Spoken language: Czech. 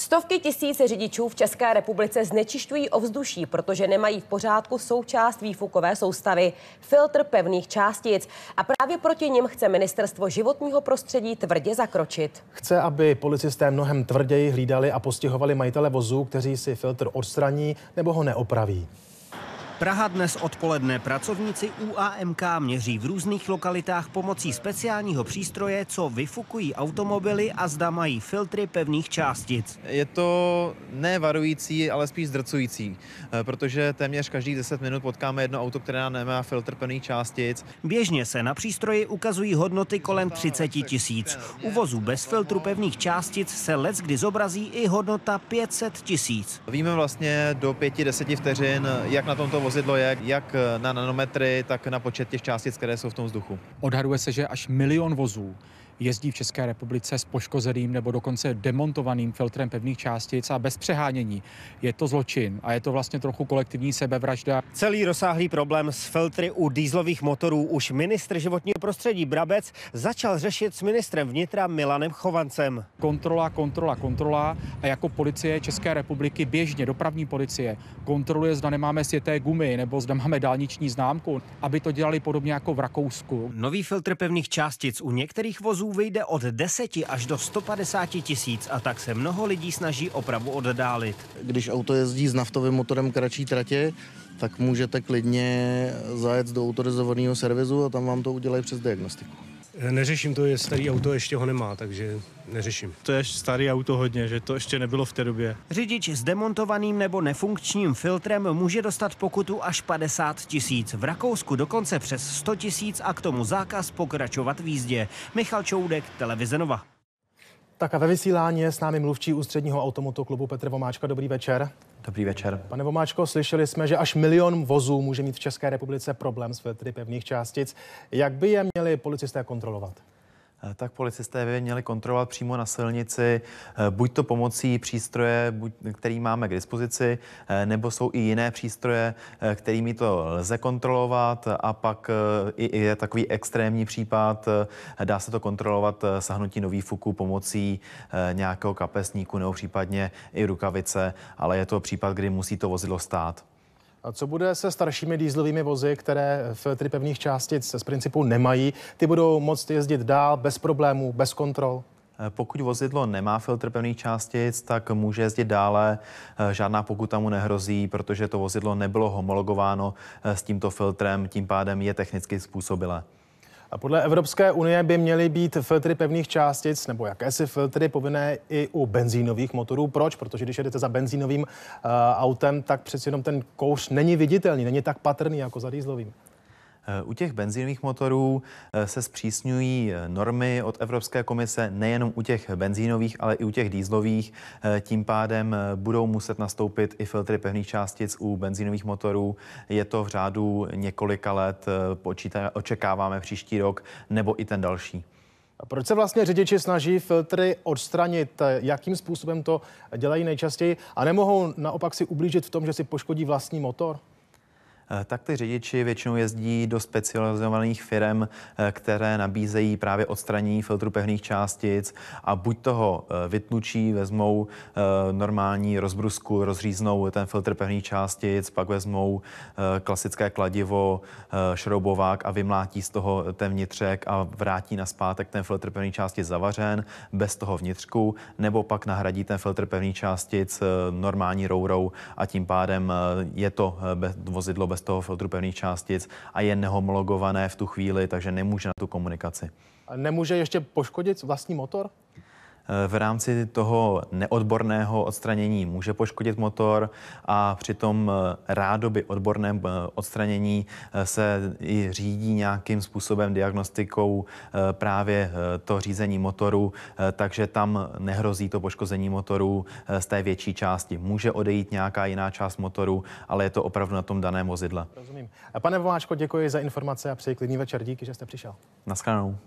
Stovky tisíc řidičů v České republice znečišťují ovzduší, protože nemají v pořádku součást výfukové soustavy, filtr pevných částic. A právě proti nim chce Ministerstvo životního prostředí tvrdě zakročit. Chce, aby policisté mnohem tvrději hlídali a postihovali majitele vozů, kteří si filtr odstraní nebo ho neopraví. Praha dnes odpoledne pracovníci UAMK měří v různých lokalitách pomocí speciálního přístroje, co vyfukují automobily a zda mají filtry pevných částic. Je to nevarující, ale spíš zdrcující, eh, protože téměř každých 10 minut potkáme jedno auto, které nemá filtr pevných částic. Běžně se na přístroji ukazují hodnoty kolem 30 tisíc. U vozů bez filtru pevných částic se let kdy zobrazí i hodnota 500 tisíc. Víme vlastně do 5-10 vteřin, jak na tomto vozidlo je, jak na nanometry, tak na počet těch částic, které jsou v tom vzduchu. Odhaduje se, že až milion vozů jezdí v České republice s poškozeným nebo dokonce demontovaným filtrem pevných částic a bez přehánění. Je to zločin a je to vlastně trochu kolektivní sebevražda. Celý rozsáhlý problém s filtry u dýzlových motorů už ministr životního prostředí Brabec začal řešit s ministrem vnitra Milanem Chovancem. Kontrola, kontrola, kontrola a jako policie České republiky běžně dopravní policie kontroluje, zda nemáme světé gumy nebo zda máme dálniční známku, aby to dělali podobně jako v Rakousku. Nový filtr pevných částic u některých vozů nákladů vyjde od 10 až do 150 tisíc a tak se mnoho lidí snaží opravu oddálit. Když auto jezdí s naftovým motorem kratší tratě, tak můžete klidně zajet do autorizovaného servisu a tam vám to udělají přes diagnostiku. Neřeším to, je starý auto, ještě ho nemá, takže neřeším. To je starý auto hodně, že to ještě nebylo v té době. Řidič s demontovaným nebo nefunkčním filtrem může dostat pokutu až 50 tisíc. V Rakousku dokonce přes 100 tisíc a k tomu zákaz pokračovat v jízdě. Michal Čoudek, Televize Nova. Tak a ve vysílání je s námi mluvčí ústředního automotoklubu Petr Vomáčka. Dobrý večer. Dobrý večer. Pane Vomáčko, slyšeli jsme, že až milion vozů může mít v České republice problém s filtry pevných částic. Jak by je měli policisté kontrolovat? Eh, tak policisté by měli kontrolovat přímo na silnici, eh, buď to pomocí přístroje, buď, který máme k dispozici, eh, nebo jsou i jiné přístroje, kterými to lze kontrolovat a pak je takový extrémní případ, dá se to kontrolovat sahnutí nový fuku pomocí nějakého kapesníku nebo případně i rukavice, ale je to případ, kdy musí to vozidlo stát. A co bude se staršími dýzlovými vozy, které filtry pevných částic z principu nemají? Ty budou moct jezdit dál bez problémů, bez kontrol? Eh, pokud vozidlo nemá filtr pevných částic, tak může jezdit dále. Eh, žádná pokuta mu nehrozí, protože to vozidlo nebylo homologováno eh, s tímto filtrem, tím pádem je technicky způsobilé. Podle Evropské unie by měly být filtry pevných částic nebo jakési filtry povinné i u benzínových motorů. Proč? Protože když jedete za benzínovým uh, autem, tak přeci jenom ten kouř není viditelný, není tak patrný jako za dýzlovým. Eh, u těch benzínových motorů eh, se zpřísňují eh, normy od Evropské komise nejenom u těch benzínových, ale i u těch dýzlových. Tím pádem budou muset nastoupit i filtry pevných částic u benzínových motorů. Je to v řádu několika let, počítá, očekáváme příští rok nebo i ten další. Proč se vlastně řidiči snaží filtry odstranit? Jakým způsobem to dělají nejčastěji? A nemohou naopak si ublížit v tom, že si poškodí vlastní motor? Eh, tak ty řidiči většinou jezdí do specializovaných firm, eh, které nabízejí právě odstranění filtru pevných částic a buď toho eh, vytlučí, vezmou normální rozbrusku, rozříznou ten filtr pevných částic, pak vezmou klasické kladivo, šroubovák a vymlátí z toho ten vnitřek a vrátí na zpátek ten filtr pevných částic zavařen, bez toho vnitřku, nebo pak nahradí ten filtr pevných částic normální rourou a tím pádem je to vozidlo bez bez toho filtru pevných částic a je nehomologované v tu chvíli, takže nemůže na tu komunikaci. A nemůže ještě poškodit vlastní motor? v rámci toho neodborného odstranění může poškodit motor a při tom eh, rádoby odborném eh, odstranění eh, se i řídí nějakým způsobem diagnostikou právě to řízení motoru, takže tam nehrozí to poškození motoru z té větší části. Může odejít nějaká jiná část motoru, ale je to opravdu na tom daném vozidle. Rozumím. Pane Vláčko, děkuji za informace a přeji klidný večer. Díky, že jste přišel. Naschledanou.